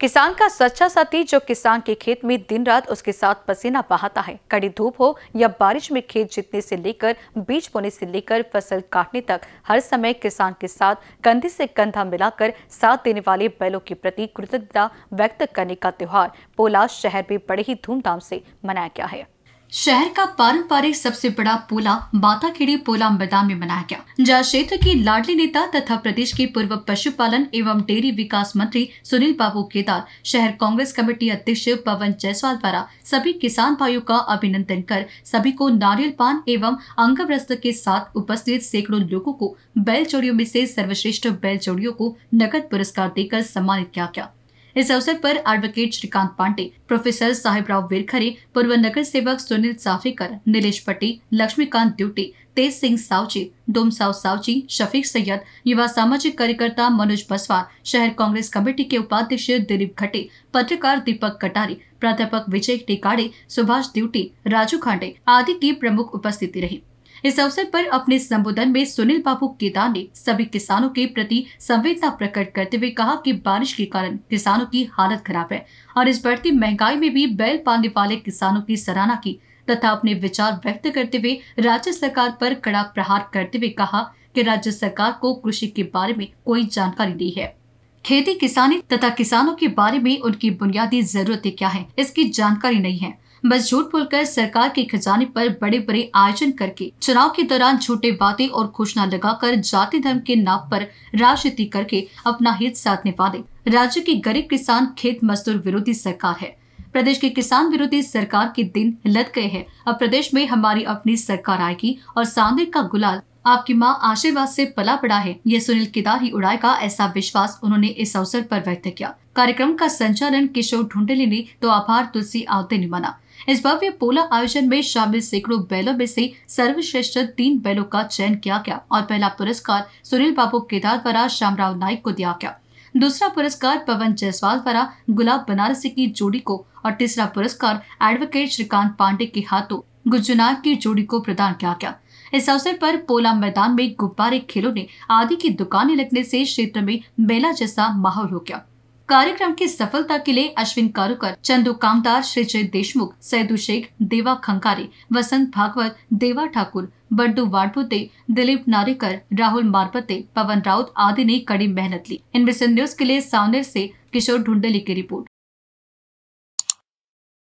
किसान का सच्चा साथी जो किसान के खेत में दिन रात उसके साथ पसीना बहाता है कड़ी धूप हो या बारिश में खेत जीतने से लेकर बीज बोने से लेकर फसल काटने तक हर समय किसान के साथ कंधे से कंधा मिलाकर साथ देने वाले बैलों के प्रति कृतज्ञता व्यक्त करने का त्योहार पोला शहर में बड़े ही धूमधाम से मनाया गया है शहर का पारंपरिक सबसे बड़ा पोला बाताखेड़ी पोला मैदान में मनाया गया जहाँ क्षेत्र की लाडली नेता तथा प्रदेश के पूर्व पशुपालन एवं डेयरी विकास मंत्री सुनील बाबू केदार शहर कांग्रेस कमेटी अध्यक्ष पवन जायसवाल द्वारा सभी किसान भाइयों का अभिनंदन कर सभी को नारियल पान एवं अंग के साथ उपस्थित सैकड़ों लोगों को बैल चोड़ियों में से सर्वश्रेष्ठ बैल चोड़ियों को नकद पुरस्कार देकर सम्मानित किया गया इस अवसर पर एडवोकेट श्रीकांत पांडे प्रोफेसर साहिबराव वेरखरे पूर्व नगर सेवक सुनील साफेकर नीलेश पटेल लक्ष्मीकांत ड्यूटी तेज सिंह डोम डोमसाव सावची शफीक सैयद युवा सामाजिक कार्यकर्ता मनोज बसवार शहर कांग्रेस कमेटी के उपाध्यक्ष दिलीप घटे पत्रकार दीपक कटारी प्राध्यापक विजय टिकाड़े सुभाष ड्यूटी राजू खांडे आदि की प्रमुख उपस्थिति रही इस अवसर पर अपने संबोधन में सुनील बाबू केदार ने सभी किसानों के प्रति संवेदना प्रकट करते हुए कहा कि बारिश के कारण किसानों की हालत खराब है और इस बढ़ती महंगाई में भी बैल पालने वाले किसानों की सराहना की तथा अपने विचार व्यक्त करते हुए राज्य सरकार पर कड़ा प्रहार करते हुए कहा कि राज्य सरकार को कृषि के बारे में कोई जानकारी नहीं है खेती किसानी तथा किसानों के बारे में उनकी बुनियादी जरूरतें क्या है इसकी जानकारी नहीं है बस झूठ बोलकर सरकार के खजाने पर बड़े बड़े आयोजन करके चुनाव के दौरान झूठे बातें और घोषणा लगाकर जाति धर्म के नाम पर राजनीति करके अपना हित साधने वाले राज्य के गरीब किसान खेत मजदूर विरोधी सरकार है प्रदेश के किसान विरोधी सरकार के दिन लद गए हैं अब प्रदेश में हमारी अपनी सरकार आएगी और सांदे का गुलाल आपकी माँ आशीर्वाद से पला पड़ा है यह सुनील केदार ही उड़ाएगा ऐसा विश्वास उन्होंने इस अवसर पर व्यक्त किया कार्यक्रम का संचालन किशोर ढूंढेली ने तो आभार तुलसी आवते ने मना इस भव्य पोला आयोजन में शामिल सैकड़ों बैलों में से सर्वश्रेष्ठ तीन बैलों का चयन किया गया और पहला पुरस्कार सुनील बाबू केदार द्वारा श्यामराव नाइक को दिया गया दूसरा पुरस्कार पवन जायसवाल द्वारा गुलाब बनारसी की जोड़ी को और तीसरा पुरस्कार एडवोकेट श्रीकांत पांडे के हाथों गुजनाथ की जोड़ी को प्रदान किया गया इस अवसर पर पोला मैदान में गुब्बारे खेलों ने आदि की दुकानें लगने से क्षेत्र में मेला जैसा माहौल हो गया कार्यक्रम की सफलता के लिए अश्विन कारुकर चंदू कामदार श्रीजय देशमुख सैदू शेख देवा खंकारे वसंत भागवत देवा ठाकुर बड्डू वाडपुते दिलीप नारेकर राहुल मारपते पवन राउत आदि ने कड़ी मेहनत ली इनविजन न्यूज के लिए सावनेर से किशोर ढूंडली की रिपोर्ट